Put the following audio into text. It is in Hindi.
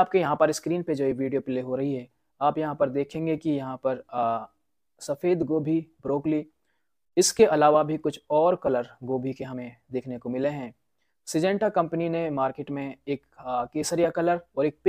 आपके यहाँ पर स्क्रीन पे जो ये वीडियो प्ले हो रही है आप यहाँ पर देखेंगे कि यहाँ पर आ, सफ़ेद गोभी ब्रोकली इसके अलावा भी कुछ और कलर गोभी के हमें देखने को मिले हैं सिजेंटा कंपनी ने मार्केट में एक आ, केसरिया कलर और एक